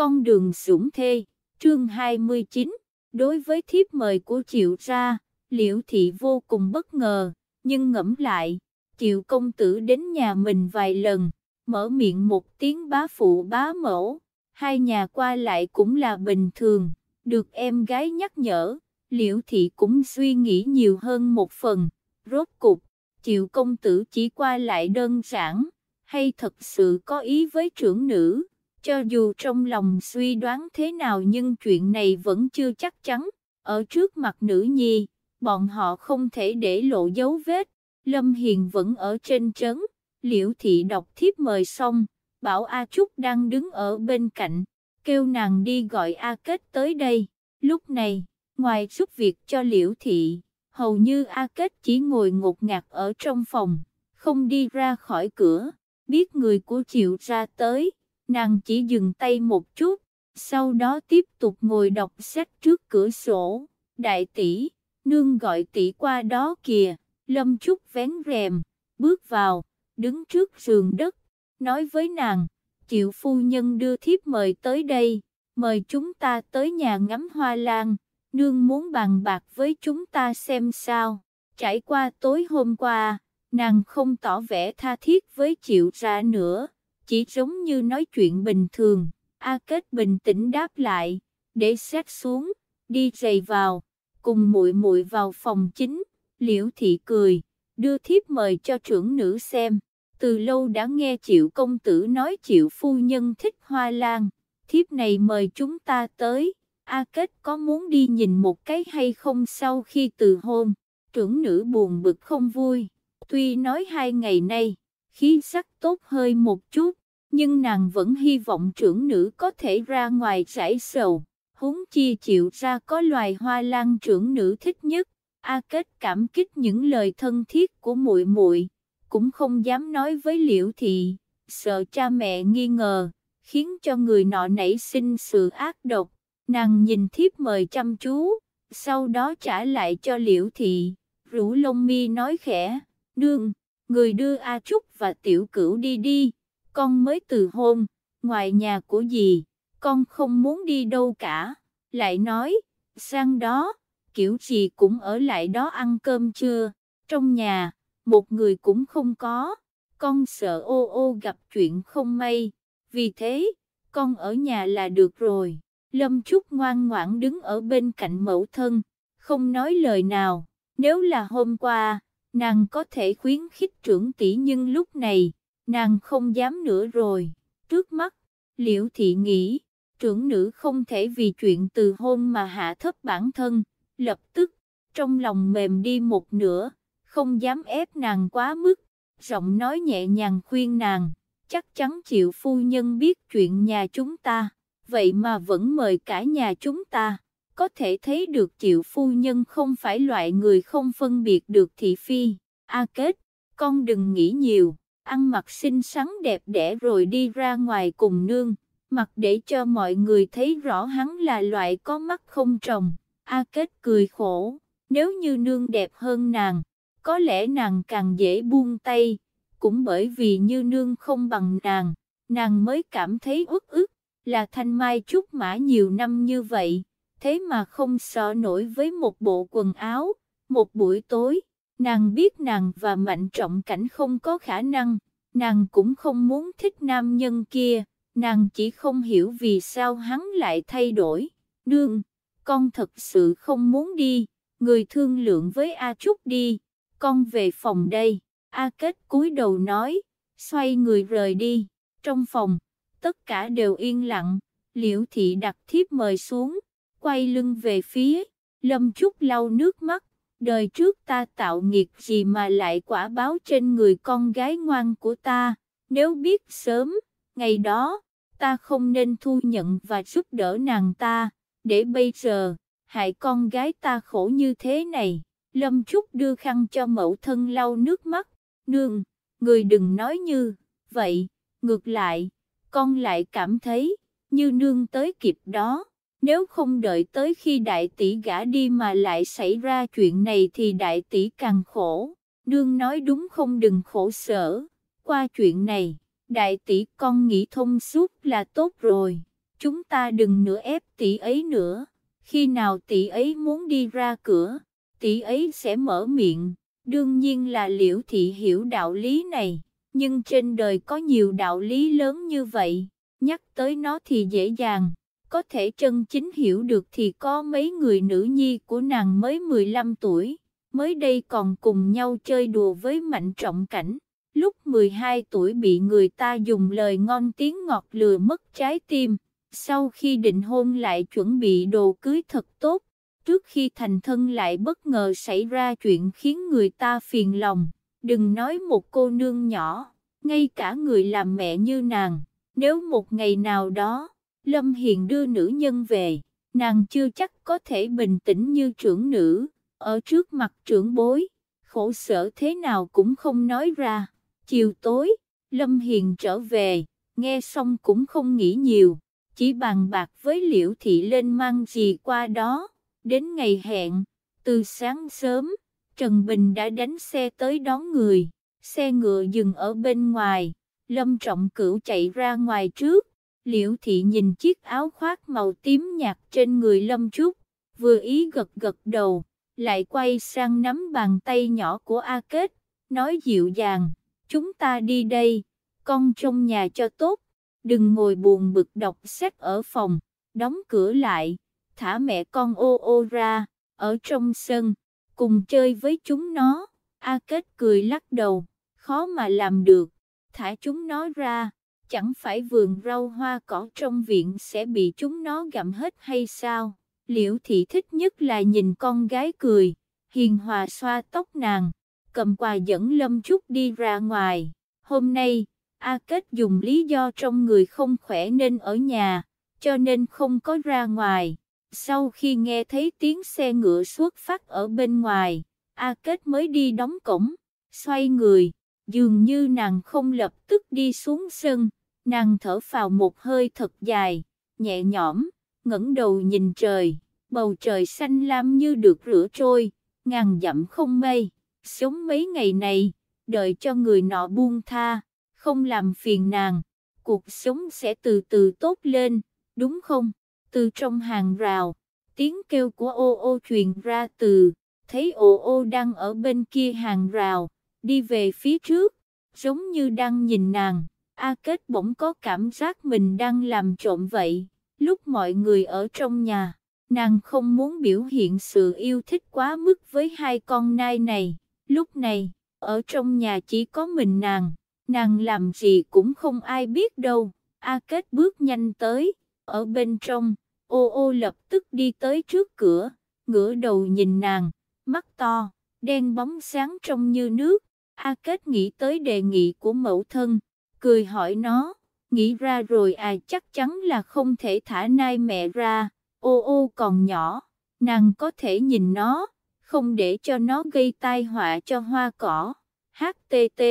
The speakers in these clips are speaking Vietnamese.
con đường sủng thê, chương 29, đối với thiếp mời của triệu ra, liễu thị vô cùng bất ngờ, nhưng ngẫm lại, triệu công tử đến nhà mình vài lần, mở miệng một tiếng bá phụ bá mẫu, hai nhà qua lại cũng là bình thường, được em gái nhắc nhở, liễu thị cũng suy nghĩ nhiều hơn một phần, rốt cục, triệu công tử chỉ qua lại đơn giản, hay thật sự có ý với trưởng nữ. Cho dù trong lòng suy đoán thế nào nhưng chuyện này vẫn chưa chắc chắn, ở trước mặt nữ nhi, bọn họ không thể để lộ dấu vết, Lâm Hiền vẫn ở trên trấn, liễu thị đọc thiếp mời xong, bảo A Trúc đang đứng ở bên cạnh, kêu nàng đi gọi A Kết tới đây, lúc này, ngoài giúp việc cho liễu thị, hầu như A Kết chỉ ngồi ngột ngạt ở trong phòng, không đi ra khỏi cửa, biết người của Triệu ra tới nàng chỉ dừng tay một chút, sau đó tiếp tục ngồi đọc sách trước cửa sổ. Đại tỷ, nương gọi tỷ qua đó kìa, Lâm Trúc vén rèm, bước vào, đứng trước giường đất, nói với nàng, chịu phu nhân đưa thiếp mời tới đây, mời chúng ta tới nhà ngắm hoa lan, nương muốn bàn bạc với chúng ta xem sao, trải qua tối hôm qua, nàng không tỏ vẻ tha thiết với chịu ra nữa chỉ giống như nói chuyện bình thường. A Kết bình tĩnh đáp lại, để xét xuống, đi giày vào, cùng muội muội vào phòng chính. Liễu thị cười, đưa thiếp mời cho trưởng nữ xem. Từ lâu đã nghe Triệu công tử nói Triệu phu nhân thích hoa lan, thiếp này mời chúng ta tới. A Kết có muốn đi nhìn một cái hay không sau khi từ hôn? Trưởng nữ buồn bực không vui, tuy nói hai ngày nay, khí sắc tốt hơi một chút, nhưng nàng vẫn hy vọng trưởng nữ có thể ra ngoài giải sầu, huống chi chịu ra có loài hoa lan trưởng nữ thích nhất. A Kết cảm kích những lời thân thiết của muội muội, cũng không dám nói với Liễu thị, sợ cha mẹ nghi ngờ, khiến cho người nọ nảy sinh sự ác độc. Nàng nhìn thiếp mời chăm chú, sau đó trả lại cho Liễu thị, rủ lông mi nói khẽ, "Nương, người đưa A Trúc và Tiểu Cửu đi đi." con mới từ hôn, ngoài nhà của dì, con không muốn đi đâu cả, lại nói, sang đó, kiểu gì cũng ở lại đó ăn cơm chưa trong nhà, một người cũng không có, con sợ ô ô gặp chuyện không may, vì thế, con ở nhà là được rồi, Lâm Trúc ngoan ngoãn đứng ở bên cạnh mẫu thân, không nói lời nào, nếu là hôm qua, nàng có thể khuyến khích trưởng tỷ nhưng lúc này, nàng không dám nữa rồi. Trước mắt, Liễu Thị nghĩ, trưởng nữ không thể vì chuyện từ hôn mà hạ thấp bản thân, lập tức, trong lòng mềm đi một nửa, không dám ép nàng quá mức, giọng nói nhẹ nhàng khuyên nàng, chắc chắn chịu phu nhân biết chuyện nhà chúng ta, vậy mà vẫn mời cả nhà chúng ta. Có thể thấy được chịu phu nhân không phải loại người không phân biệt được thị phi. A kết, con đừng nghĩ nhiều ăn mặc xinh xắn đẹp đẽ rồi đi ra ngoài cùng nương, mặc để cho mọi người thấy rõ hắn là loại có mắt không trồng. A Kết cười khổ, nếu như nương đẹp hơn nàng, có lẽ nàng càng dễ buông tay, cũng bởi vì như nương không bằng nàng, nàng mới cảm thấy uất ức, là thanh mai trúc mã nhiều năm như vậy, thế mà không so nổi với một bộ quần áo, một buổi tối. Nàng biết nàng và Mạnh Trọng Cảnh không có khả năng, nàng cũng không muốn thích nam nhân kia, nàng chỉ không hiểu vì sao hắn lại thay đổi. Nương, con thật sự không muốn đi, người thương lượng với A Trúc đi, con về phòng đây. A Kết cúi đầu nói, xoay người rời đi. Trong phòng, tất cả đều yên lặng, Liễu Thị đặt thiếp mời xuống, quay lưng về phía, Lâm chút lau nước mắt, đời trước ta tạo nghiệp gì mà lại quả báo trên người con gái ngoan của ta, nếu biết sớm, ngày đó, ta không nên thu nhận và giúp đỡ nàng ta, để bây giờ, hại con gái ta khổ như thế này. Lâm Trúc đưa khăn cho mẫu thân lau nước mắt, nương, người đừng nói như, vậy, ngược lại, con lại cảm thấy, như nương tới kịp đó. Nếu không đợi tới khi đại tỷ gã đi mà lại xảy ra chuyện này thì đại tỷ càng khổ. Nương nói đúng không đừng khổ sở. Qua chuyện này, đại tỷ con nghĩ thông suốt là tốt rồi. Chúng ta đừng nữa ép tỷ ấy nữa. Khi nào tỷ ấy muốn đi ra cửa, tỷ ấy sẽ mở miệng. Đương nhiên là liễu thị hiểu đạo lý này. Nhưng trên đời có nhiều đạo lý lớn như vậy. Nhắc tới nó thì dễ dàng có thể chân chính hiểu được thì có mấy người nữ nhi của nàng mới 15 tuổi, mới đây còn cùng nhau chơi đùa với mạnh trọng cảnh. Lúc 12 tuổi bị người ta dùng lời ngon tiếng ngọt lừa mất trái tim, sau khi định hôn lại chuẩn bị đồ cưới thật tốt, trước khi thành thân lại bất ngờ xảy ra chuyện khiến người ta phiền lòng. Đừng nói một cô nương nhỏ, ngay cả người làm mẹ như nàng, nếu một ngày nào đó Lâm Hiền đưa nữ nhân về, nàng chưa chắc có thể bình tĩnh như trưởng nữ, ở trước mặt trưởng bối, khổ sở thế nào cũng không nói ra. Chiều tối, Lâm Hiền trở về, nghe xong cũng không nghĩ nhiều, chỉ bàn bạc với Liễu Thị lên mang gì qua đó. Đến ngày hẹn, từ sáng sớm, Trần Bình đã đánh xe tới đón người, xe ngựa dừng ở bên ngoài, Lâm Trọng Cửu chạy ra ngoài trước, Liễu thị nhìn chiếc áo khoác màu tím nhạt trên người Lâm Trúc, vừa ý gật gật đầu, lại quay sang nắm bàn tay nhỏ của A Kết, nói dịu dàng, chúng ta đi đây, con trong nhà cho tốt, đừng ngồi buồn bực đọc sách ở phòng, đóng cửa lại, thả mẹ con ô ô ra, ở trong sân, cùng chơi với chúng nó, A Kết cười lắc đầu, khó mà làm được, thả chúng nó ra chẳng phải vườn rau hoa cỏ trong viện sẽ bị chúng nó gặm hết hay sao? Liễu thị thích nhất là nhìn con gái cười, hiền hòa xoa tóc nàng, cầm quà dẫn Lâm Trúc đi ra ngoài. Hôm nay, A Kết dùng lý do trong người không khỏe nên ở nhà, cho nên không có ra ngoài. Sau khi nghe thấy tiếng xe ngựa xuất phát ở bên ngoài, A Kết mới đi đóng cổng, xoay người, dường như nàng không lập tức đi xuống sân nàng thở phào một hơi thật dài, nhẹ nhõm, ngẩng đầu nhìn trời, bầu trời xanh lam như được rửa trôi, ngàn dặm không mây, sống mấy ngày này, đợi cho người nọ buông tha, không làm phiền nàng, cuộc sống sẽ từ từ tốt lên, đúng không? Từ trong hàng rào, tiếng kêu của ô ô truyền ra từ, thấy ô ô đang ở bên kia hàng rào, đi về phía trước, giống như đang nhìn nàng A Kết bỗng có cảm giác mình đang làm trộm vậy, lúc mọi người ở trong nhà, nàng không muốn biểu hiện sự yêu thích quá mức với hai con nai này, lúc này, ở trong nhà chỉ có mình nàng, nàng làm gì cũng không ai biết đâu, A Kết bước nhanh tới, ở bên trong, ô ô lập tức đi tới trước cửa, ngửa đầu nhìn nàng, mắt to, đen bóng sáng trong như nước, A Kết nghĩ tới đề nghị của mẫu thân, cười hỏi nó, nghĩ ra rồi à chắc chắn là không thể thả nai mẹ ra, ô ô còn nhỏ, nàng có thể nhìn nó, không để cho nó gây tai họa cho hoa cỏ. HTT,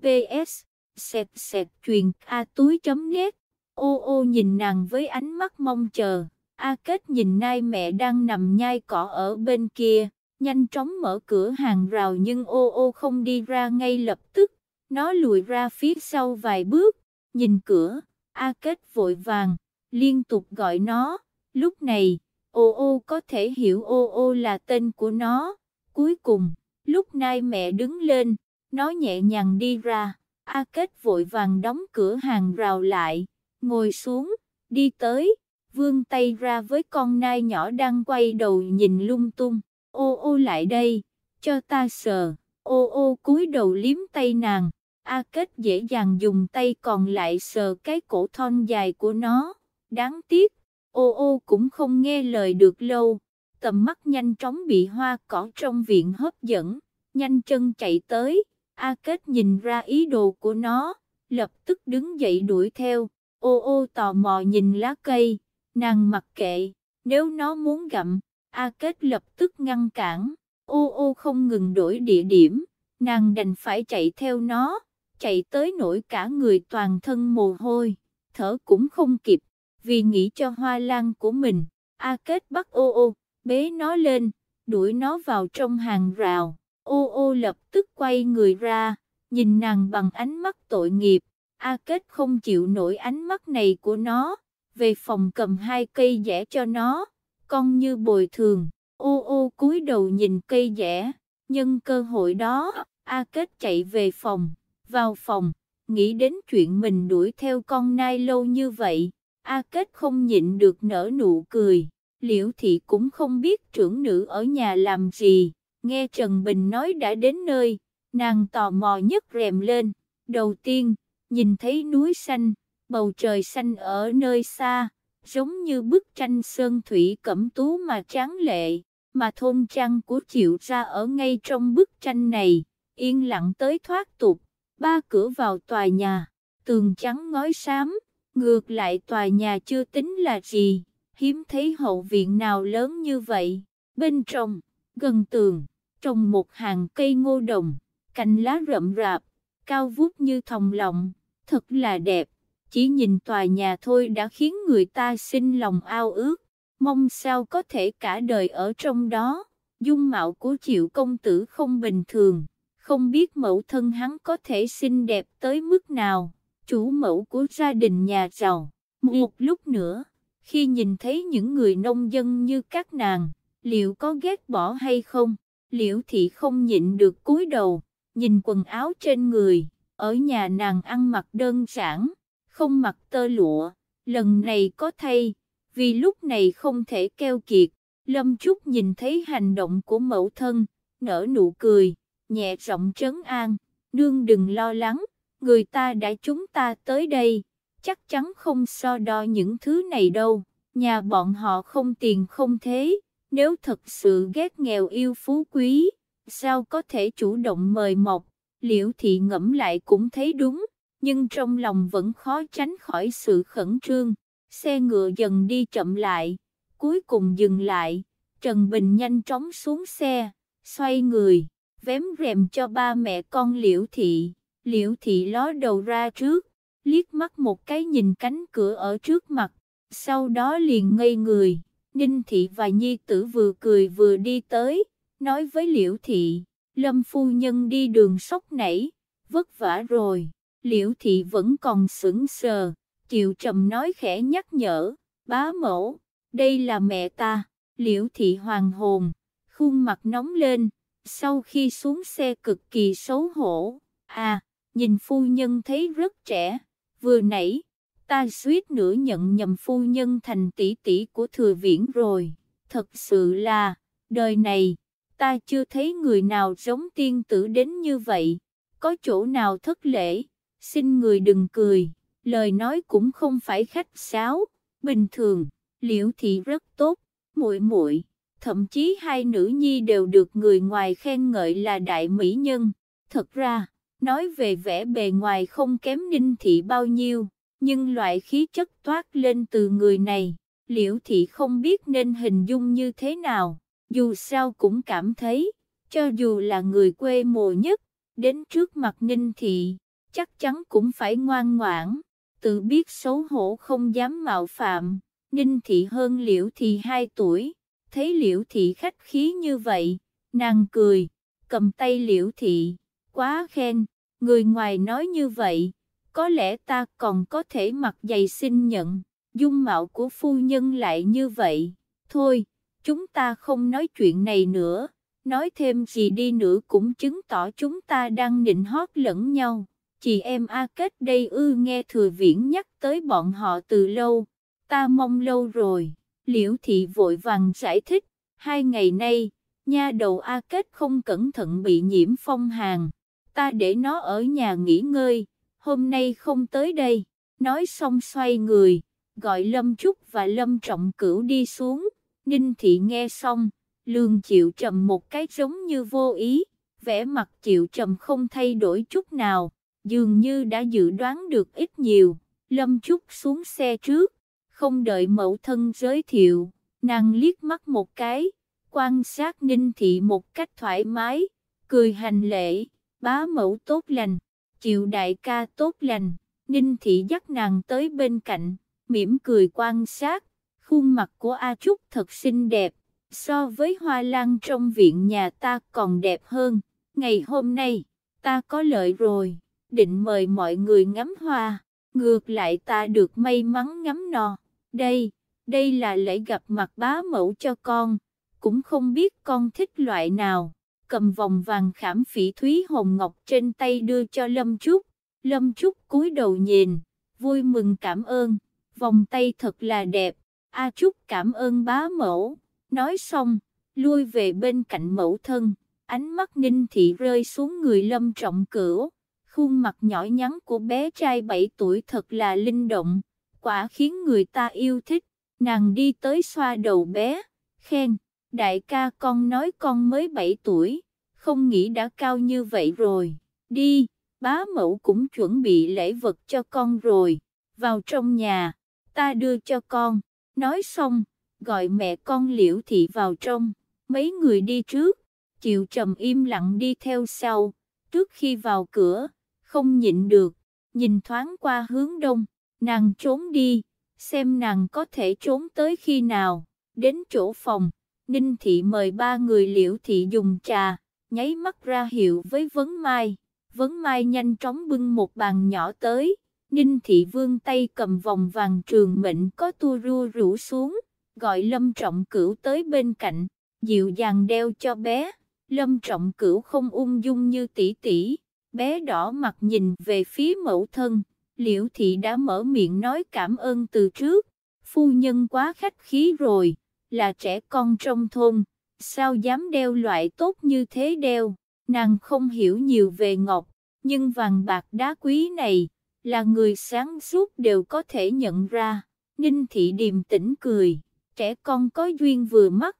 PS, sẹt sẹt truyền a túi chấm nét, ô ô nhìn nàng với ánh mắt mong chờ, a kết nhìn nai mẹ đang nằm nhai cỏ ở bên kia nhanh chóng mở cửa hàng rào nhưng ô ô không đi ra ngay lập tức, nó lùi ra phía sau vài bước, nhìn cửa, A Kết vội vàng, liên tục gọi nó. Lúc này, ô ô có thể hiểu ô ô là tên của nó. Cuối cùng, lúc nay mẹ đứng lên, nó nhẹ nhàng đi ra. A Kết vội vàng đóng cửa hàng rào lại, ngồi xuống, đi tới, vươn tay ra với con nai nhỏ đang quay đầu nhìn lung tung. Ô ô lại đây, cho ta sờ, ô ô cúi đầu liếm tay nàng, A Kết dễ dàng dùng tay còn lại sờ cái cổ thon dài của nó, đáng tiếc, ô ô cũng không nghe lời được lâu, tầm mắt nhanh chóng bị hoa cỏ trong viện hấp dẫn, nhanh chân chạy tới, A Kết nhìn ra ý đồ của nó, lập tức đứng dậy đuổi theo, ô ô tò mò nhìn lá cây, nàng mặc kệ, nếu nó muốn gặm, A Kết lập tức ngăn cản, ô ô không ngừng đổi địa điểm, nàng đành phải chạy theo nó chạy tới nổi cả người toàn thân mồ hôi, thở cũng không kịp, vì nghĩ cho hoa lan của mình, A Kết bắt ô ô, bế nó lên, đuổi nó vào trong hàng rào, ô ô lập tức quay người ra, nhìn nàng bằng ánh mắt tội nghiệp, A Kết không chịu nổi ánh mắt này của nó, về phòng cầm hai cây dẻ cho nó, con như bồi thường, ô ô cúi đầu nhìn cây dẻ, nhân cơ hội đó, A Kết chạy về phòng vào phòng, nghĩ đến chuyện mình đuổi theo con nai lâu như vậy, A Kết không nhịn được nở nụ cười, liễu thị cũng không biết trưởng nữ ở nhà làm gì, nghe Trần Bình nói đã đến nơi, nàng tò mò nhất rèm lên, đầu tiên, nhìn thấy núi xanh, bầu trời xanh ở nơi xa, giống như bức tranh sơn thủy cẩm tú mà tráng lệ, mà thôn trang của Triệu ra ở ngay trong bức tranh này, yên lặng tới thoát tục ba cửa vào tòa nhà, tường trắng ngói xám, ngược lại tòa nhà chưa tính là gì, hiếm thấy hậu viện nào lớn như vậy, bên trong, gần tường, trồng một hàng cây ngô đồng, cành lá rậm rạp, cao vút như thòng lọng, thật là đẹp, chỉ nhìn tòa nhà thôi đã khiến người ta sinh lòng ao ước, mong sao có thể cả đời ở trong đó, dung mạo của triệu công tử không bình thường không biết mẫu thân hắn có thể xinh đẹp tới mức nào, chủ mẫu của gia đình nhà giàu. Một lúc nữa, khi nhìn thấy những người nông dân như các nàng, liệu có ghét bỏ hay không? Liễu thị không nhịn được cúi đầu, nhìn quần áo trên người, ở nhà nàng ăn mặc đơn giản, không mặc tơ lụa, lần này có thay, vì lúc này không thể keo kiệt. Lâm Trúc nhìn thấy hành động của mẫu thân, nở nụ cười nhẹ rộng trấn an, nương đừng lo lắng, người ta đã chúng ta tới đây, chắc chắn không so đo những thứ này đâu, nhà bọn họ không tiền không thế, nếu thật sự ghét nghèo yêu phú quý, sao có thể chủ động mời mọc, liễu thị ngẫm lại cũng thấy đúng, nhưng trong lòng vẫn khó tránh khỏi sự khẩn trương, xe ngựa dần đi chậm lại, cuối cùng dừng lại, Trần Bình nhanh chóng xuống xe, xoay người vém rèm cho ba mẹ con Liễu Thị. Liễu Thị ló đầu ra trước, liếc mắt một cái nhìn cánh cửa ở trước mặt, sau đó liền ngây người. Ninh Thị và Nhi Tử vừa cười vừa đi tới, nói với Liễu Thị, Lâm Phu Nhân đi đường sốc nảy, vất vả rồi. Liễu Thị vẫn còn sững sờ, Triệu Trầm nói khẽ nhắc nhở, bá mẫu, đây là mẹ ta. Liễu Thị hoàng hồn, khuôn mặt nóng lên, sau khi xuống xe cực kỳ xấu hổ. À, nhìn phu nhân thấy rất trẻ, vừa nãy, ta suýt nữa nhận nhầm phu nhân thành tỷ tỷ của thừa viễn rồi. Thật sự là, đời này, ta chưa thấy người nào giống tiên tử đến như vậy. Có chỗ nào thất lễ, xin người đừng cười, lời nói cũng không phải khách sáo, bình thường, liễu thị rất tốt, muội muội thậm chí hai nữ nhi đều được người ngoài khen ngợi là đại mỹ nhân. Thật ra, nói về vẻ bề ngoài không kém ninh thị bao nhiêu, nhưng loại khí chất toát lên từ người này, liễu thị không biết nên hình dung như thế nào, dù sao cũng cảm thấy, cho dù là người quê mùa nhất, đến trước mặt ninh thị, chắc chắn cũng phải ngoan ngoãn, tự biết xấu hổ không dám mạo phạm, ninh thị hơn liễu thị 2 tuổi Thấy liễu thị khách khí như vậy, nàng cười, cầm tay liễu thị, quá khen, người ngoài nói như vậy, có lẽ ta còn có thể mặc giày xin nhận, dung mạo của phu nhân lại như vậy, thôi, chúng ta không nói chuyện này nữa, nói thêm gì đi nữa cũng chứng tỏ chúng ta đang định hót lẫn nhau, chị em A Kết đây ư nghe thừa viễn nhắc tới bọn họ từ lâu, ta mong lâu rồi. Liễu thị vội vàng giải thích, hai ngày nay, nha đầu A Kết không cẩn thận bị nhiễm phong hàn, ta để nó ở nhà nghỉ ngơi, hôm nay không tới đây, nói xong xoay người, gọi Lâm Trúc và Lâm Trọng Cửu đi xuống, Ninh thị nghe xong, lường chịu trầm một cái giống như vô ý, vẻ mặt chịu trầm không thay đổi chút nào, dường như đã dự đoán được ít nhiều, Lâm Trúc xuống xe trước, không đợi mẫu thân giới thiệu, nàng liếc mắt một cái, quan sát ninh thị một cách thoải mái, cười hành lễ, bá mẫu tốt lành, chịu đại ca tốt lành, ninh thị dắt nàng tới bên cạnh, mỉm cười quan sát, khuôn mặt của A Trúc thật xinh đẹp, so với hoa lan trong viện nhà ta còn đẹp hơn, ngày hôm nay, ta có lợi rồi, định mời mọi người ngắm hoa, ngược lại ta được may mắn ngắm nò. Đây, đây là lễ gặp mặt bá mẫu cho con, cũng không biết con thích loại nào. Cầm vòng vàng khảm phỉ thúy hồng ngọc trên tay đưa cho Lâm Trúc. Lâm Trúc cúi đầu nhìn, vui mừng cảm ơn, vòng tay thật là đẹp. A à Trúc cảm ơn bá mẫu. Nói xong, lui về bên cạnh mẫu thân, ánh mắt ninh thị rơi xuống người lâm trọng cửu. Khuôn mặt nhỏ nhắn của bé trai 7 tuổi thật là linh động quả khiến người ta yêu thích, nàng đi tới xoa đầu bé, khen, đại ca con nói con mới 7 tuổi, không nghĩ đã cao như vậy rồi, đi, bá mẫu cũng chuẩn bị lễ vật cho con rồi, vào trong nhà, ta đưa cho con, nói xong, gọi mẹ con liễu thị vào trong, mấy người đi trước, chịu trầm im lặng đi theo sau, trước khi vào cửa, không nhịn được, nhìn thoáng qua hướng đông, nàng trốn đi, xem nàng có thể trốn tới khi nào, đến chỗ phòng, Ninh Thị mời ba người liễu thị dùng trà, nháy mắt ra hiệu với Vấn Mai, Vấn Mai nhanh chóng bưng một bàn nhỏ tới, Ninh Thị vương tay cầm vòng vàng trường mệnh có tua rua rủ xuống, gọi Lâm Trọng Cửu tới bên cạnh, dịu dàng đeo cho bé, Lâm Trọng Cửu không ung dung như tỷ tỷ, bé đỏ mặt nhìn về phía mẫu thân liễu thị đã mở miệng nói cảm ơn từ trước, phu nhân quá khách khí rồi, là trẻ con trong thôn, sao dám đeo loại tốt như thế đeo, nàng không hiểu nhiều về ngọc, nhưng vàng bạc đá quý này, là người sáng suốt đều có thể nhận ra, Ninh thị điềm tĩnh cười, trẻ con có duyên vừa mắt,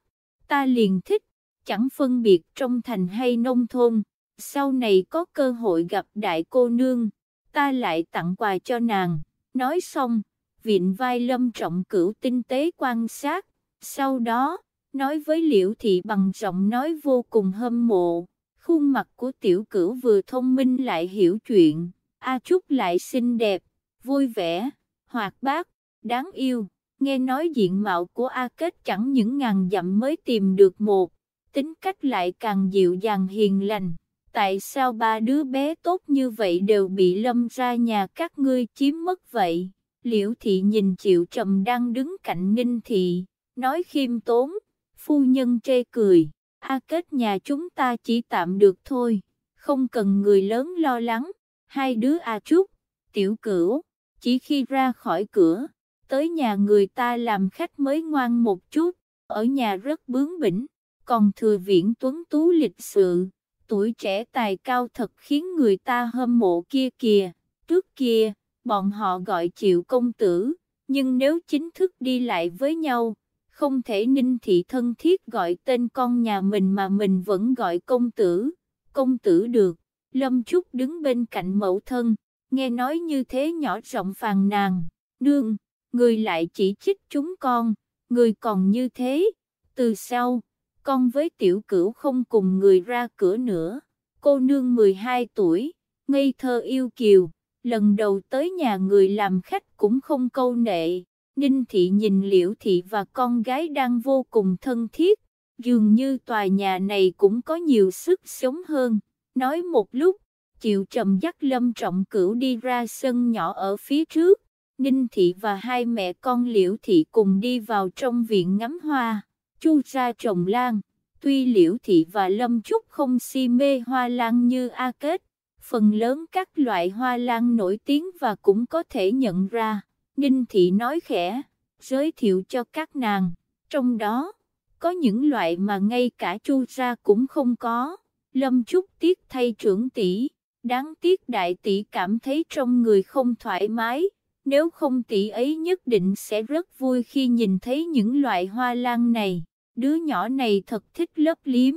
ta liền thích, chẳng phân biệt trong thành hay nông thôn, sau này có cơ hội gặp đại cô nương ta lại tặng quà cho nàng. Nói xong, viện vai lâm trọng cửu tinh tế quan sát, sau đó, nói với liễu thị bằng giọng nói vô cùng hâm mộ, khuôn mặt của tiểu cửu vừa thông minh lại hiểu chuyện, A Trúc lại xinh đẹp, vui vẻ, hoạt bát, đáng yêu, nghe nói diện mạo của A Kết chẳng những ngàn dặm mới tìm được một, tính cách lại càng dịu dàng hiền lành tại sao ba đứa bé tốt như vậy đều bị lâm ra nhà các ngươi chiếm mất vậy? Liễu thị nhìn Triệu Trầm đang đứng cạnh Ninh thị, nói khiêm tốn, phu nhân chê cười, a kết nhà chúng ta chỉ tạm được thôi, không cần người lớn lo lắng, hai đứa a à chút, tiểu cửu, chỉ khi ra khỏi cửa, tới nhà người ta làm khách mới ngoan một chút, ở nhà rất bướng bỉnh, còn thừa viễn tuấn tú lịch sự tuổi trẻ tài cao thật khiến người ta hâm mộ kia kìa, trước kia, bọn họ gọi triệu công tử, nhưng nếu chính thức đi lại với nhau, không thể ninh thị thân thiết gọi tên con nhà mình mà mình vẫn gọi công tử, công tử được, lâm trúc đứng bên cạnh mẫu thân, nghe nói như thế nhỏ rộng phàn nàn, nương, người lại chỉ trích chúng con, người còn như thế, từ sau con với tiểu cửu không cùng người ra cửa nữa. Cô nương 12 tuổi, ngây thơ yêu kiều, lần đầu tới nhà người làm khách cũng không câu nệ. Ninh thị nhìn liễu thị và con gái đang vô cùng thân thiết, dường như tòa nhà này cũng có nhiều sức sống hơn. Nói một lúc, Triệu Trầm dắt Lâm Trọng Cửu đi ra sân nhỏ ở phía trước, Ninh Thị và hai mẹ con Liễu Thị cùng đi vào trong viện ngắm hoa. Chu ra trồng lan, tuy Liễu Thị và Lâm Trúc không si mê hoa lan như A Kết, phần lớn các loại hoa lan nổi tiếng và cũng có thể nhận ra, Ninh Thị nói khẽ, giới thiệu cho các nàng, trong đó, có những loại mà ngay cả Chu ra cũng không có, Lâm Trúc tiếc thay trưởng tỷ, đáng tiếc đại tỷ cảm thấy trong người không thoải mái nếu không tỷ ấy nhất định sẽ rất vui khi nhìn thấy những loại hoa lan này. Đứa nhỏ này thật thích lớp liếm,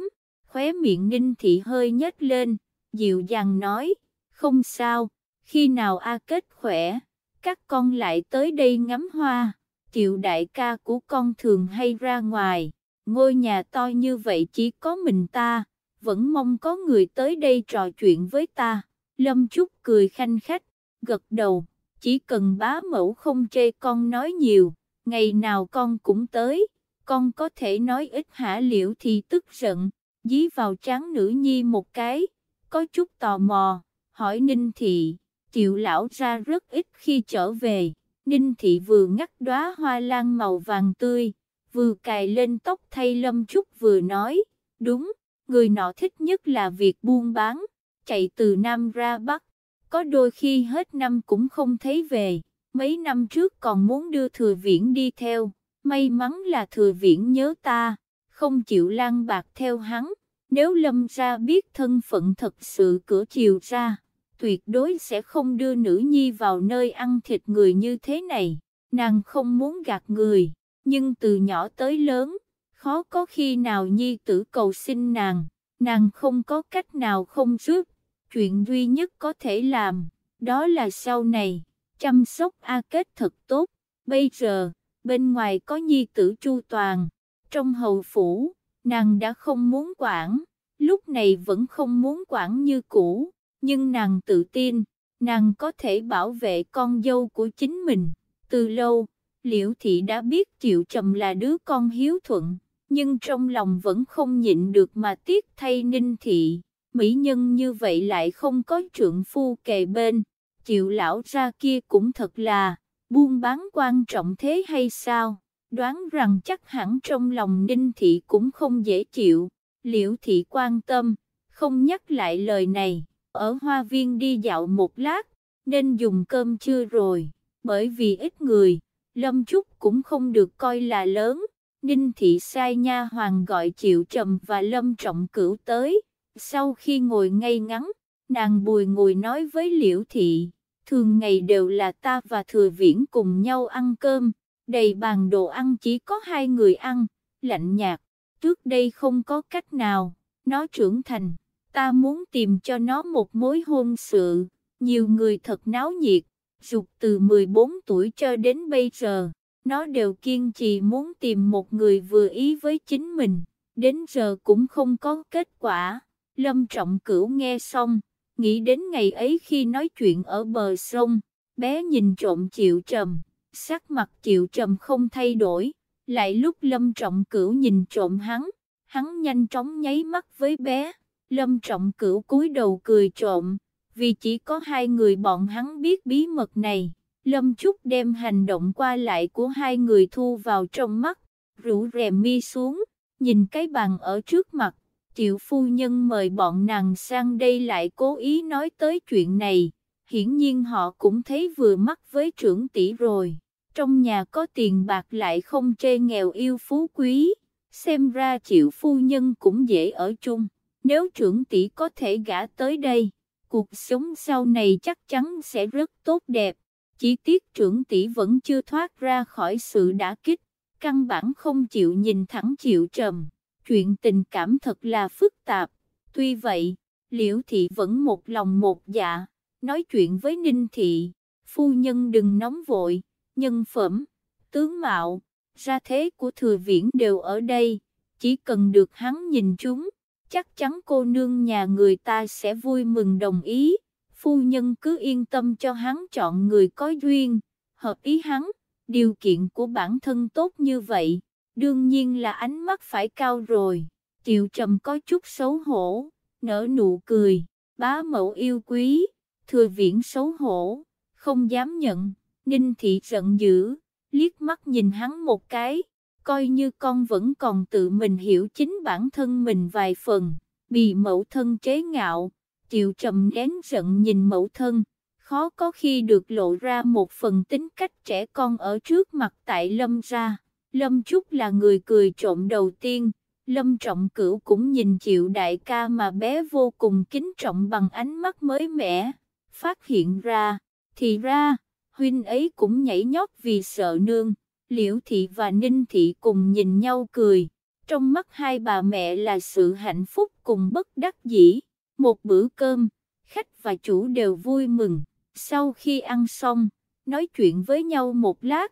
khóe miệng ninh thị hơi nhếch lên, dịu dàng nói, không sao, khi nào A Kết khỏe, các con lại tới đây ngắm hoa, triệu đại ca của con thường hay ra ngoài, ngôi nhà to như vậy chỉ có mình ta, vẫn mong có người tới đây trò chuyện với ta, Lâm Trúc cười khanh khách, gật đầu, chỉ cần bá mẫu không chê con nói nhiều, ngày nào con cũng tới con có thể nói ít hả liệu thì tức giận, dí vào trán nữ nhi một cái, có chút tò mò, hỏi Ninh Thị, triệu lão ra rất ít khi trở về, Ninh Thị vừa ngắt đóa hoa lan màu vàng tươi, vừa cài lên tóc thay lâm trúc vừa nói, đúng, người nọ thích nhất là việc buôn bán, chạy từ Nam ra Bắc, có đôi khi hết năm cũng không thấy về, mấy năm trước còn muốn đưa thừa viễn đi theo May mắn là thừa viễn nhớ ta, không chịu lan bạc theo hắn, nếu lâm ra biết thân phận thật sự cửa chiều ra, tuyệt đối sẽ không đưa nữ nhi vào nơi ăn thịt người như thế này, nàng không muốn gạt người, nhưng từ nhỏ tới lớn, khó có khi nào nhi tử cầu xin nàng, nàng không có cách nào không giúp chuyện duy nhất có thể làm, đó là sau này, chăm sóc A Kết thật tốt, bây giờ, bên ngoài có nhi tử chu toàn, trong hầu phủ, nàng đã không muốn quản, lúc này vẫn không muốn quản như cũ, nhưng nàng tự tin, nàng có thể bảo vệ con dâu của chính mình, từ lâu, liễu thị đã biết triệu trầm là đứa con hiếu thuận, nhưng trong lòng vẫn không nhịn được mà tiếc thay ninh thị, mỹ nhân như vậy lại không có trượng phu kề bên, triệu lão ra kia cũng thật là buôn bán quan trọng thế hay sao? Đoán rằng chắc hẳn trong lòng Ninh Thị cũng không dễ chịu, Liễu Thị quan tâm, không nhắc lại lời này, ở hoa viên đi dạo một lát, nên dùng cơm chưa rồi, bởi vì ít người, Lâm Trúc cũng không được coi là lớn, Ninh Thị sai nha hoàng gọi Triệu Trầm và Lâm Trọng Cửu tới, sau khi ngồi ngay ngắn, nàng bùi ngồi nói với Liễu Thị thường ngày đều là ta và thừa viễn cùng nhau ăn cơm, đầy bàn đồ ăn chỉ có hai người ăn, lạnh nhạt, trước đây không có cách nào, nó trưởng thành, ta muốn tìm cho nó một mối hôn sự, nhiều người thật náo nhiệt, dục từ 14 tuổi cho đến bây giờ, nó đều kiên trì muốn tìm một người vừa ý với chính mình, đến giờ cũng không có kết quả, lâm trọng cửu nghe xong. Nghĩ đến ngày ấy khi nói chuyện ở bờ sông, bé nhìn trộm chịu trầm, sắc mặt chịu trầm không thay đổi, lại lúc Lâm Trọng Cửu nhìn trộm hắn, hắn nhanh chóng nháy mắt với bé, Lâm Trọng Cửu cúi đầu cười trộm, vì chỉ có hai người bọn hắn biết bí mật này, Lâm Trúc đem hành động qua lại của hai người thu vào trong mắt, rủ rèm mi xuống, nhìn cái bàn ở trước mặt, Tiểu phu nhân mời bọn nàng sang đây lại cố ý nói tới chuyện này, hiển nhiên họ cũng thấy vừa mắt với trưởng tỷ rồi, trong nhà có tiền bạc lại không chê nghèo yêu phú quý, xem ra triệu phu nhân cũng dễ ở chung, nếu trưởng tỷ có thể gả tới đây, cuộc sống sau này chắc chắn sẽ rất tốt đẹp, chỉ tiếc trưởng tỷ vẫn chưa thoát ra khỏi sự đã kích, căn bản không chịu nhìn thẳng triệu trầm chuyện tình cảm thật là phức tạp. Tuy vậy, Liễu Thị vẫn một lòng một dạ, nói chuyện với Ninh Thị, phu nhân đừng nóng vội, nhân phẩm, tướng mạo, ra thế của thừa viễn đều ở đây, chỉ cần được hắn nhìn chúng, chắc chắn cô nương nhà người ta sẽ vui mừng đồng ý, phu nhân cứ yên tâm cho hắn chọn người có duyên, hợp ý hắn, điều kiện của bản thân tốt như vậy đương nhiên là ánh mắt phải cao rồi. triệu Trầm có chút xấu hổ, nở nụ cười, bá mẫu yêu quý, thừa viễn xấu hổ, không dám nhận, Ninh Thị giận dữ, liếc mắt nhìn hắn một cái, coi như con vẫn còn tự mình hiểu chính bản thân mình vài phần, bị mẫu thân chế ngạo, triệu Trầm nén giận nhìn mẫu thân, khó có khi được lộ ra một phần tính cách trẻ con ở trước mặt tại lâm ra. Lâm Trúc là người cười trộm đầu tiên, Lâm Trọng Cửu cũng nhìn chịu Đại ca mà bé vô cùng kính trọng bằng ánh mắt mới mẻ, phát hiện ra, thì ra, huynh ấy cũng nhảy nhót vì sợ nương, Liễu Thị và Ninh Thị cùng nhìn nhau cười, trong mắt hai bà mẹ là sự hạnh phúc cùng bất đắc dĩ, một bữa cơm, khách và chủ đều vui mừng, sau khi ăn xong, nói chuyện với nhau một lát,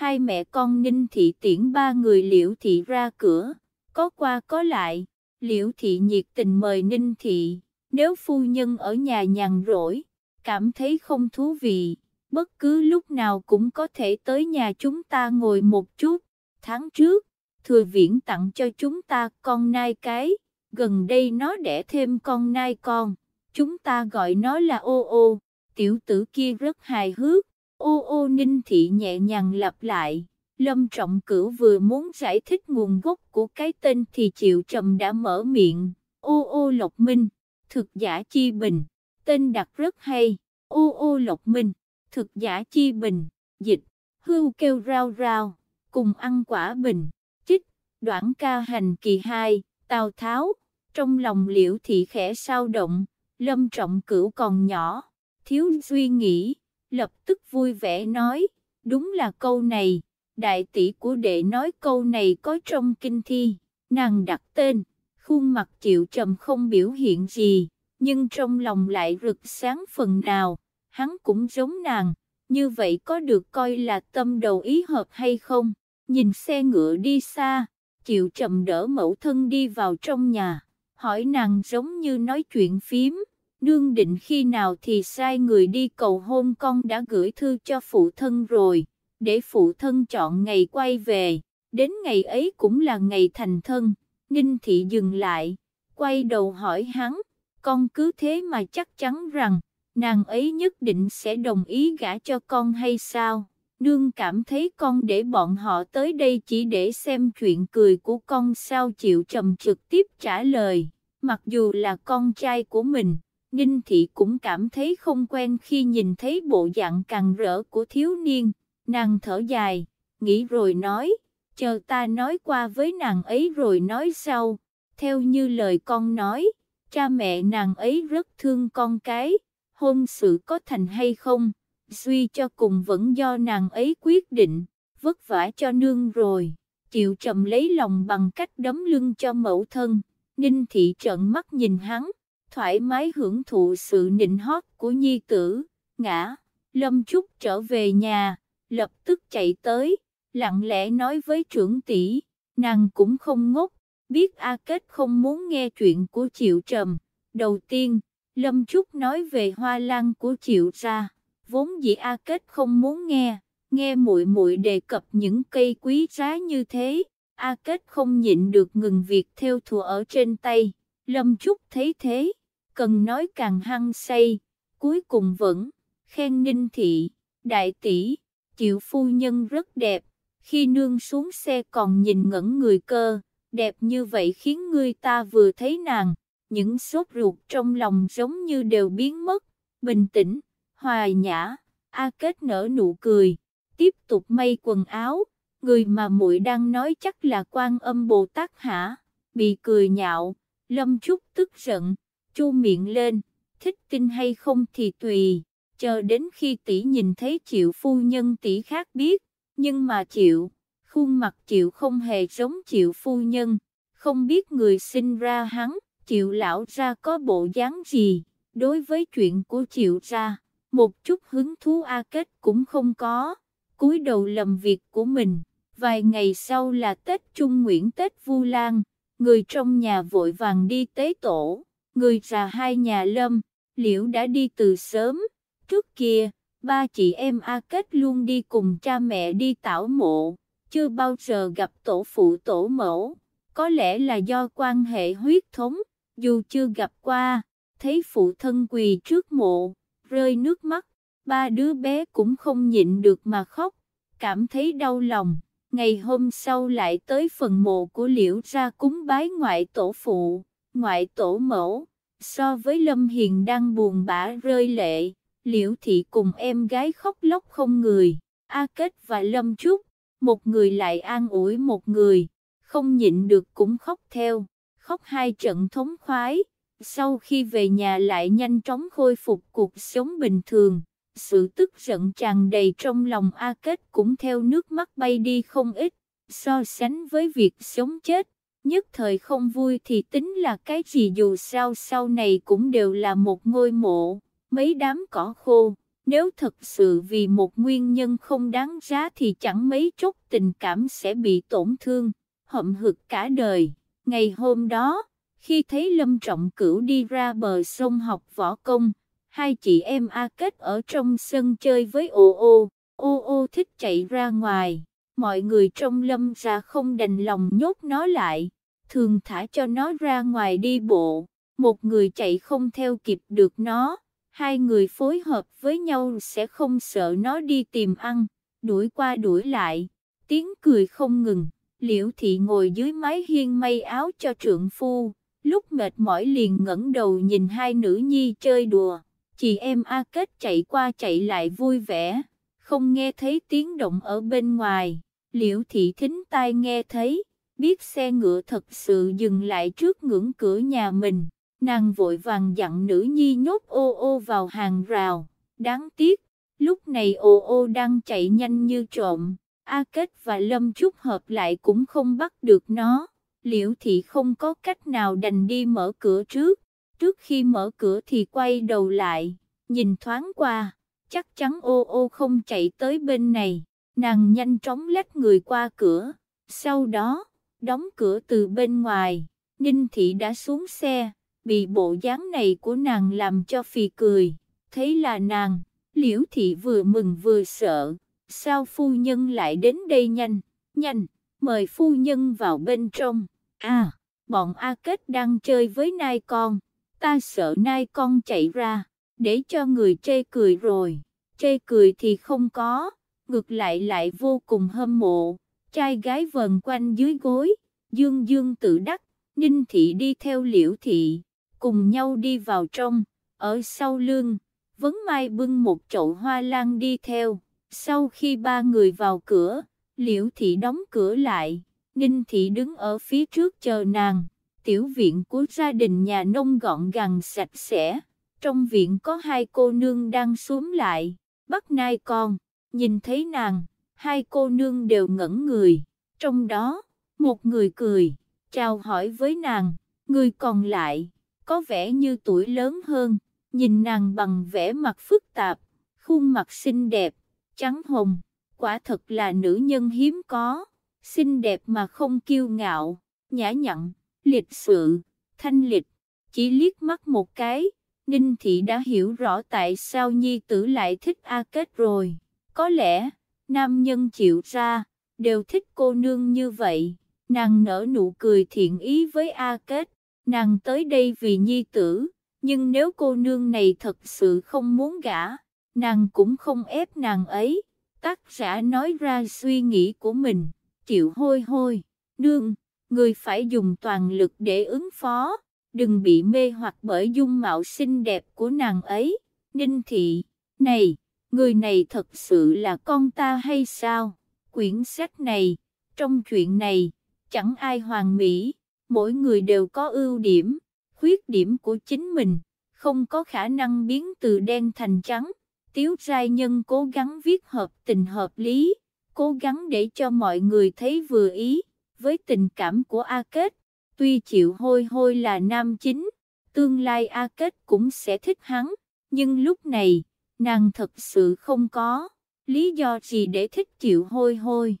hai mẹ con Ninh Thị tiễn ba người Liễu Thị ra cửa, có qua có lại, Liễu Thị nhiệt tình mời Ninh Thị, nếu phu nhân ở nhà nhàn rỗi, cảm thấy không thú vị, bất cứ lúc nào cũng có thể tới nhà chúng ta ngồi một chút, tháng trước, thừa viễn tặng cho chúng ta con nai cái, gần đây nó đẻ thêm con nai con, chúng ta gọi nó là ô ô, tiểu tử kia rất hài hước Ô ô ninh thị nhẹ nhàng lặp lại, Lâm Trọng Cửu vừa muốn giải thích nguồn gốc của cái tên thì Triệu Trầm đã mở miệng, ô ô Lộc Minh, thực giả Chi Bình, tên đặt rất hay, ô ô Lộc Minh, thực giả Chi Bình, dịch, hưu kêu rao rao, cùng ăn quả bình, chích, đoạn ca hành kỳ 2, Tào Tháo, trong lòng liễu thị khẽ sao động, Lâm Trọng Cửu còn nhỏ, thiếu suy nghĩ lập tức vui vẻ nói, đúng là câu này, đại tỷ của đệ nói câu này có trong kinh thi, nàng đặt tên, khuôn mặt chịu trầm không biểu hiện gì, nhưng trong lòng lại rực sáng phần nào, hắn cũng giống nàng, như vậy có được coi là tâm đầu ý hợp hay không, nhìn xe ngựa đi xa, chịu trầm đỡ mẫu thân đi vào trong nhà, hỏi nàng giống như nói chuyện phím nương định khi nào thì sai người đi cầu hôn con đã gửi thư cho phụ thân rồi, để phụ thân chọn ngày quay về, đến ngày ấy cũng là ngày thành thân, Ninh Thị dừng lại, quay đầu hỏi hắn, con cứ thế mà chắc chắn rằng, nàng ấy nhất định sẽ đồng ý gả cho con hay sao? Nương cảm thấy con để bọn họ tới đây chỉ để xem chuyện cười của con sao chịu trầm trực tiếp trả lời, mặc dù là con trai của mình. Ninh Thị cũng cảm thấy không quen khi nhìn thấy bộ dạng càng rỡ của thiếu niên, nàng thở dài, nghĩ rồi nói, chờ ta nói qua với nàng ấy rồi nói sau, theo như lời con nói, cha mẹ nàng ấy rất thương con cái, hôn sự có thành hay không, suy cho cùng vẫn do nàng ấy quyết định, vất vả cho nương rồi, chịu trầm lấy lòng bằng cách đấm lưng cho mẫu thân, Ninh Thị trợn mắt nhìn hắn thoải mái hưởng thụ sự nịnh hót của nhi tử, ngã, Lâm Trúc trở về nhà, lập tức chạy tới, lặng lẽ nói với trưởng tỷ, nàng cũng không ngốc, biết A Kết không muốn nghe chuyện của Triệu Trầm. Đầu tiên, Lâm Trúc nói về hoa lan của Triệu ra, vốn dĩ A Kết không muốn nghe, nghe muội muội đề cập những cây quý giá như thế, A Kết không nhịn được ngừng việc theo thùa ở trên tay. Lâm Trúc thấy thế, cần nói càng hăng say, cuối cùng vẫn, khen ninh thị, đại tỷ, chịu phu nhân rất đẹp, khi nương xuống xe còn nhìn ngẩn người cơ, đẹp như vậy khiến người ta vừa thấy nàng, những sốt ruột trong lòng giống như đều biến mất, bình tĩnh, hòa nhã, A Kết nở nụ cười, tiếp tục may quần áo, người mà muội đang nói chắc là quan âm Bồ Tát hả, bị cười nhạo, Lâm Trúc tức giận chu miệng lên, thích kinh hay không thì tùy, chờ đến khi tỷ nhìn thấy triệu phu nhân tỷ khác biết, nhưng mà triệu, khuôn mặt triệu không hề giống triệu phu nhân, không biết người sinh ra hắn, triệu lão ra có bộ dáng gì, đối với chuyện của triệu ra, một chút hứng thú a kết cũng không có, cúi đầu làm việc của mình, vài ngày sau là Tết Trung Nguyễn Tết Vu Lan, người trong nhà vội vàng đi tế tổ người già hai nhà lâm, liễu đã đi từ sớm, trước kia, ba chị em A Kết luôn đi cùng cha mẹ đi tảo mộ, chưa bao giờ gặp tổ phụ tổ mẫu, có lẽ là do quan hệ huyết thống, dù chưa gặp qua, thấy phụ thân quỳ trước mộ, rơi nước mắt, ba đứa bé cũng không nhịn được mà khóc, cảm thấy đau lòng. Ngày hôm sau lại tới phần mộ của liễu ra cúng bái ngoại tổ phụ, ngoại tổ mẫu, So với Lâm Hiền đang buồn bã rơi lệ, Liễu Thị cùng em gái khóc lóc không người, A Kết và Lâm Trúc, một người lại an ủi một người, không nhịn được cũng khóc theo, khóc hai trận thống khoái, sau khi về nhà lại nhanh chóng khôi phục cuộc sống bình thường. Sự tức giận tràn đầy trong lòng A Kết cũng theo nước mắt bay đi không ít, so sánh với việc sống chết, nhất thời không vui thì tính là cái gì dù sao sau này cũng đều là một ngôi mộ, mấy đám cỏ khô, nếu thật sự vì một nguyên nhân không đáng giá thì chẳng mấy chốc tình cảm sẽ bị tổn thương, hậm hực cả đời. Ngày hôm đó, khi thấy Lâm Trọng Cửu đi ra bờ sông học võ công, hai chị em A Kết ở trong sân chơi với ô ô, ô ô thích chạy ra ngoài mọi người trong lâm ra không đành lòng nhốt nó lại, thường thả cho nó ra ngoài đi bộ, một người chạy không theo kịp được nó, hai người phối hợp với nhau sẽ không sợ nó đi tìm ăn, đuổi qua đuổi lại, tiếng cười không ngừng, liễu thị ngồi dưới mái hiên may áo cho trượng phu, lúc mệt mỏi liền ngẩng đầu nhìn hai nữ nhi chơi đùa, chị em A Kết chạy qua chạy lại vui vẻ không nghe thấy tiếng động ở bên ngoài. Liễu thị thính tai nghe thấy, biết xe ngựa thật sự dừng lại trước ngưỡng cửa nhà mình, nàng vội vàng dặn nữ nhi nhốt ô ô vào hàng rào, đáng tiếc, lúc này ô ô đang chạy nhanh như trộm, A Kết và Lâm Trúc hợp lại cũng không bắt được nó, liễu thị không có cách nào đành đi mở cửa trước, trước khi mở cửa thì quay đầu lại, nhìn thoáng qua, chắc chắn ô ô không chạy tới bên này nàng nhanh chóng lách người qua cửa, sau đó, đóng cửa từ bên ngoài, Ninh Thị đã xuống xe, bị bộ dáng này của nàng làm cho phì cười, thấy là nàng, Liễu Thị vừa mừng vừa sợ, sao phu nhân lại đến đây nhanh, nhanh, mời phu nhân vào bên trong, à, bọn A Kết đang chơi với nai con, ta sợ nai con chạy ra, để cho người chê cười rồi, chê cười thì không có ngược lại lại vô cùng hâm mộ, trai gái vần quanh dưới gối, dương dương tự đắc, Ninh Thị đi theo Liễu Thị, cùng nhau đi vào trong, ở sau lưng, Vấn Mai bưng một chậu hoa lan đi theo, sau khi ba người vào cửa, Liễu Thị đóng cửa lại, Ninh Thị đứng ở phía trước chờ nàng, tiểu viện của gia đình nhà nông gọn gàng sạch sẽ, trong viện có hai cô nương đang xuống lại, bắt nai con. Nhìn thấy nàng, hai cô nương đều ngẩn người, trong đó, một người cười, chào hỏi với nàng, người còn lại, có vẻ như tuổi lớn hơn, nhìn nàng bằng vẻ mặt phức tạp, khuôn mặt xinh đẹp, trắng hồng, quả thật là nữ nhân hiếm có, xinh đẹp mà không kiêu ngạo, nhã nhặn, lịch sự, thanh lịch, chỉ liếc mắt một cái, Ninh Thị đã hiểu rõ tại sao Nhi Tử lại thích A Kết rồi. Có lẽ, nam nhân chịu ra, đều thích cô nương như vậy. Nàng nở nụ cười thiện ý với A Kết, nàng tới đây vì nhi tử, nhưng nếu cô nương này thật sự không muốn gả, nàng cũng không ép nàng ấy. Tác giả nói ra suy nghĩ của mình, chịu hôi hôi, nương, người phải dùng toàn lực để ứng phó, đừng bị mê hoặc bởi dung mạo xinh đẹp của nàng ấy, ninh thị, này người này thật sự là con ta hay sao? Quyển sách này, trong chuyện này, chẳng ai hoàn mỹ, mỗi người đều có ưu điểm, khuyết điểm của chính mình, không có khả năng biến từ đen thành trắng. Tiếu Giai Nhân cố gắng viết hợp tình hợp lý, cố gắng để cho mọi người thấy vừa ý, với tình cảm của A Kết, tuy chịu hôi hôi là nam chính, tương lai A Kết cũng sẽ thích hắn, nhưng lúc này, nàng thật sự không có, lý do gì để thích chịu hôi hôi.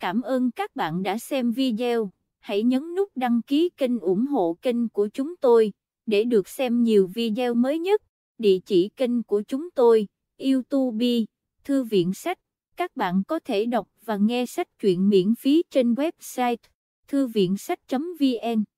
Cảm ơn các bạn đã xem video, hãy nhấn nút đăng ký kênh ủng hộ kênh của chúng tôi, để được xem nhiều video mới nhất, địa chỉ kênh của chúng tôi, youtube, thư viện sách, các bạn có thể đọc và nghe sách truyện miễn phí trên website thư viện sách.vn.